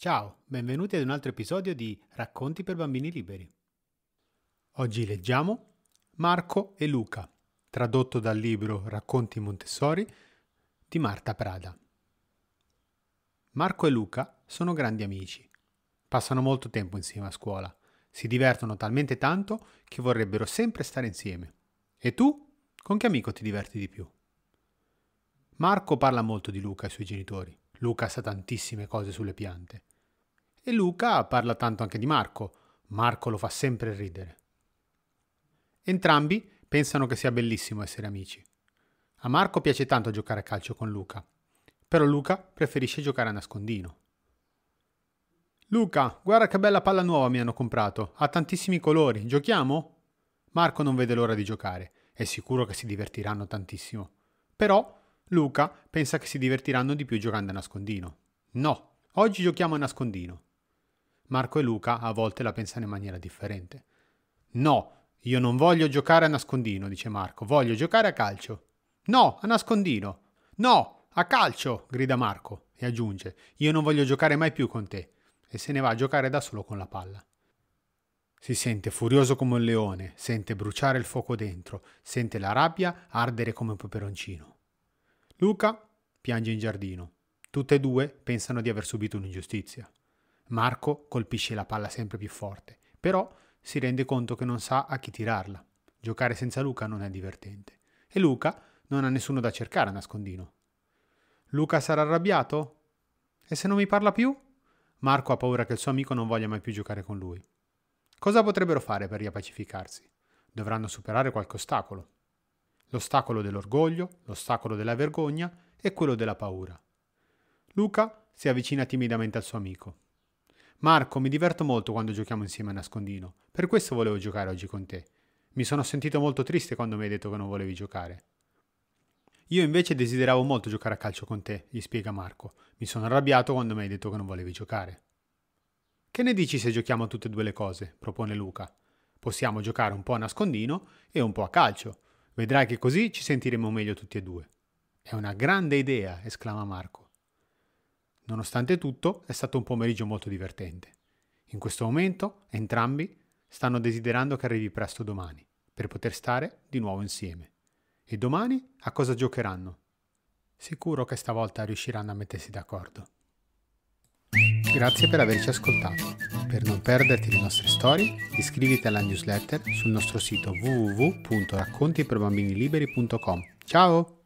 Ciao, benvenuti ad un altro episodio di Racconti per bambini liberi. Oggi leggiamo Marco e Luca, tradotto dal libro Racconti Montessori di Marta Prada. Marco e Luca sono grandi amici. Passano molto tempo insieme a scuola. Si divertono talmente tanto che vorrebbero sempre stare insieme. E tu? Con che amico ti diverti di più? Marco parla molto di Luca ai suoi genitori. Luca sa tantissime cose sulle piante. E Luca parla tanto anche di Marco. Marco lo fa sempre ridere. Entrambi pensano che sia bellissimo essere amici. A Marco piace tanto giocare a calcio con Luca, però Luca preferisce giocare a nascondino. Luca, guarda che bella palla nuova mi hanno comprato, ha tantissimi colori, giochiamo? Marco non vede l'ora di giocare, è sicuro che si divertiranno tantissimo. Però Luca pensa che si divertiranno di più giocando a nascondino. No, oggi giochiamo a nascondino. Marco e Luca a volte la pensano in maniera differente. No, io non voglio giocare a nascondino, dice Marco, voglio giocare a calcio. No, a nascondino. No, a calcio, grida Marco e aggiunge, io non voglio giocare mai più con te. E se ne va a giocare da solo con la palla. Si sente furioso come un leone, sente bruciare il fuoco dentro, sente la rabbia ardere come un peperoncino. Luca piange in giardino. Tutte e due pensano di aver subito un'ingiustizia. Marco colpisce la palla sempre più forte, però si rende conto che non sa a chi tirarla. Giocare senza Luca non è divertente. E Luca non ha nessuno da cercare a nascondino. Luca sarà arrabbiato? E se non mi parla più? Marco ha paura che il suo amico non voglia mai più giocare con lui. Cosa potrebbero fare per riappacificarsi? Dovranno superare qualche ostacolo. L'ostacolo dell'orgoglio, l'ostacolo della vergogna e quello della paura. Luca si avvicina timidamente al suo amico. Marco, mi diverto molto quando giochiamo insieme a nascondino. Per questo volevo giocare oggi con te. Mi sono sentito molto triste quando mi hai detto che non volevi giocare. Io invece desideravo molto giocare a calcio con te, gli spiega Marco. Mi sono arrabbiato quando mi hai detto che non volevi giocare. Che ne dici se giochiamo a tutte e due le cose? propone Luca. Possiamo giocare un po' a nascondino e un po' a calcio. Vedrai che così ci sentiremo meglio tutti e due. È una grande idea, esclama Marco. Nonostante tutto, è stato un pomeriggio molto divertente. In questo momento, entrambi stanno desiderando che arrivi presto domani, per poter stare di nuovo insieme. E domani a cosa giocheranno? Sicuro che stavolta riusciranno a mettersi d'accordo. Grazie per averci ascoltato. Per non perderti le nostre storie, iscriviti alla newsletter sul nostro sito www.raccontiperbambiniliberi.com. Ciao!